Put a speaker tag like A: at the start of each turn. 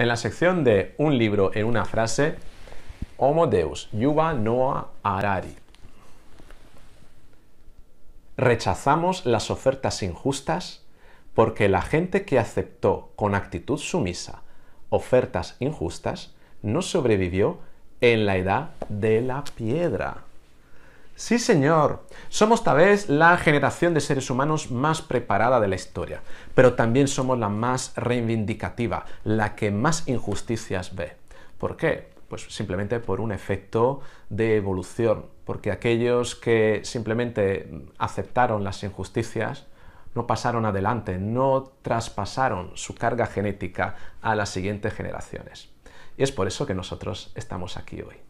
A: En la sección de Un libro en una frase, Homo Deus, Yuba Noah Arari Rechazamos las ofertas injustas porque la gente que aceptó con actitud sumisa ofertas injustas no sobrevivió en la edad de la piedra. Sí, señor. Somos tal vez la generación de seres humanos más preparada de la historia, pero también somos la más reivindicativa, la que más injusticias ve. ¿Por qué? Pues simplemente por un efecto de evolución, porque aquellos que simplemente aceptaron las injusticias no pasaron adelante, no traspasaron su carga genética a las siguientes generaciones. Y es por eso que nosotros estamos aquí hoy.